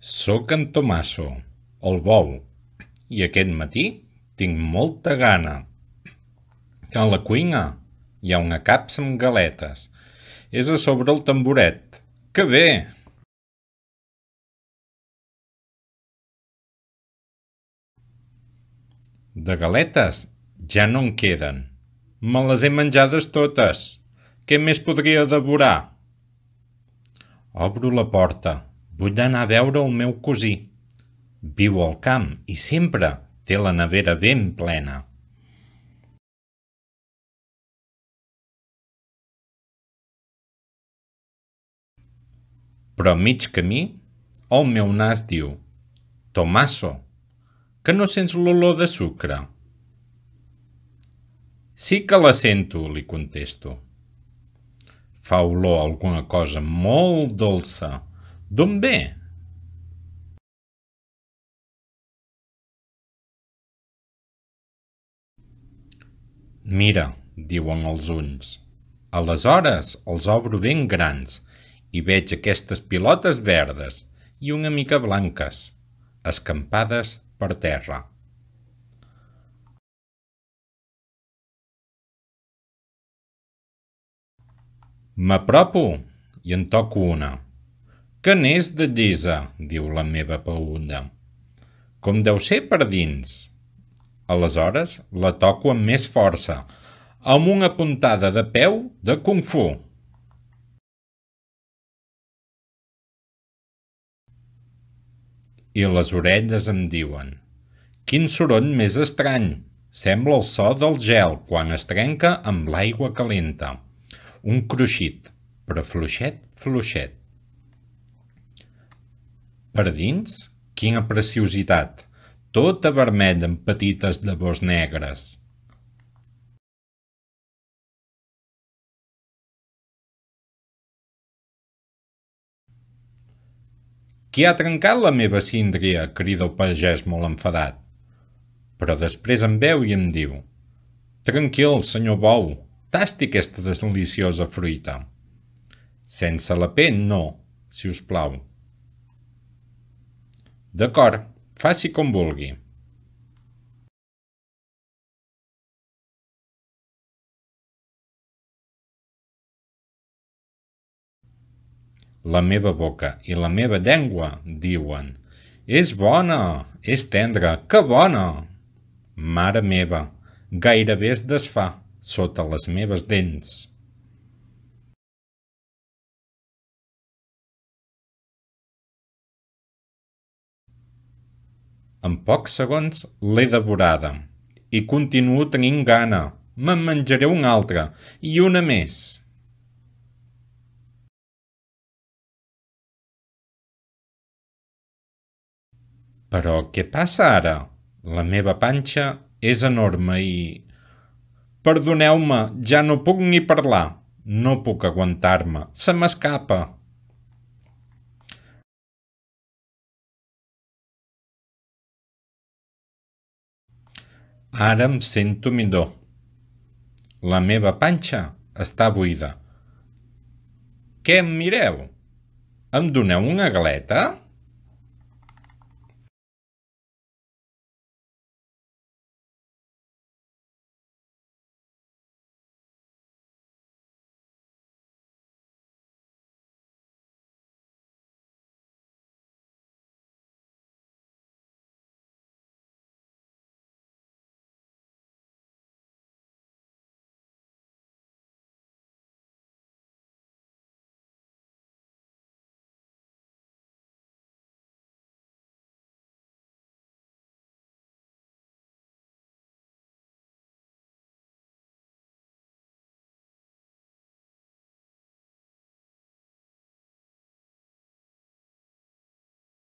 Soc en Tomaso, el bou, i aquest matí tinc molta gana. A la cuina hi ha una capsa amb galetes. És a sobre el tamboret. Que bé! De galetes ja no en queden. Me les he menjades totes. Què més podria devorar? Obro la porta Vull anar a veure el meu cosí. Viu al camp i sempre té la nevera ben plena. Però a mig camí, el meu nas diu «Tomasso, que no sents l'olor de sucre?» «Sí que la sento», li contesto. Fa olor alguna cosa molt dolça. D'on ve? Mira, diuen els uns. Aleshores els obro ben grans i veig aquestes pilotes verdes i una mica blanques, escampades per terra. M'apropo i en toco una. Que n'és de llesa, diu la meva paülla. Com deu ser per dins? Aleshores la toco amb més força, amb una puntada de peu de Kung Fu. I les orelles em diuen Quin soroll més estrany! Sembla el so del gel quan es trenca amb l'aigua calenta. Un cruixit, però fluixet, fluixet. Per dins, quina preciositat, tota vermella amb petites llavors negres. Qui ha trencat la meva síndria? crida el pagès molt enfadat. Però després em veu i em diu Tranquil, senyor Bou, tasti aquesta deliciosa fruita. Sense la pell, no, si us plau. D'acord, faci com vulgui. La meva boca i la meva llengua diuen És bona, és tendra, que bona! Mare meva, gairebé es desfà sota les meves dents. En pocs segons l'he devorada. I continuo tenint gana. Me'n menjaré una altra. I una més. Però què passa ara? La meva panxa és enorme i... Perdoneu-me, ja no puc ni parlar. No puc aguantar-me. Se m'escapa. Ara em sento millor. La meva panxa està buida. Què em mireu? Em doneu una galeta?